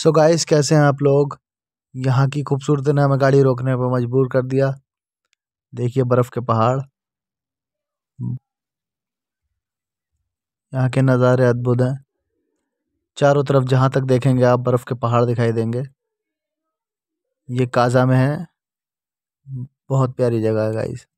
सो so guys कैसे हैं आप लोग यहाँ की खूबसूरती ने हमें गाड़ी रोकने पर मजबूर कर दिया देखिए बर्फ़ के पहाड़ यहाँ के नज़ारे अद्भुत हैं चारों तरफ जहाँ तक देखेंगे आप बर्फ़ के पहाड़ दिखाई देंगे ये काजा में है बहुत प्यारी जगह है गाइस